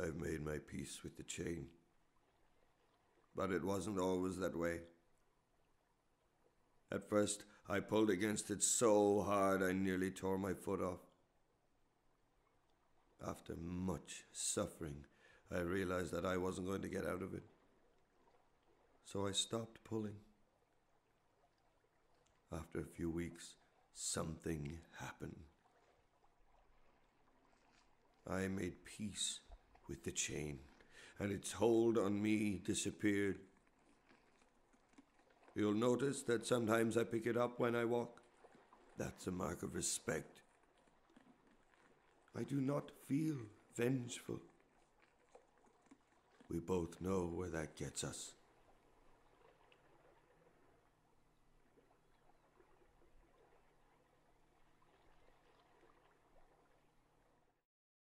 I've made my peace with the chain. But it wasn't always that way. At first, I pulled against it so hard I nearly tore my foot off. After much suffering, I realized that I wasn't going to get out of it. So I stopped pulling. After a few weeks, something happened. I made peace with the chain, and its hold on me disappeared. You'll notice that sometimes I pick it up when I walk. That's a mark of respect. I do not feel vengeful. We both know where that gets us.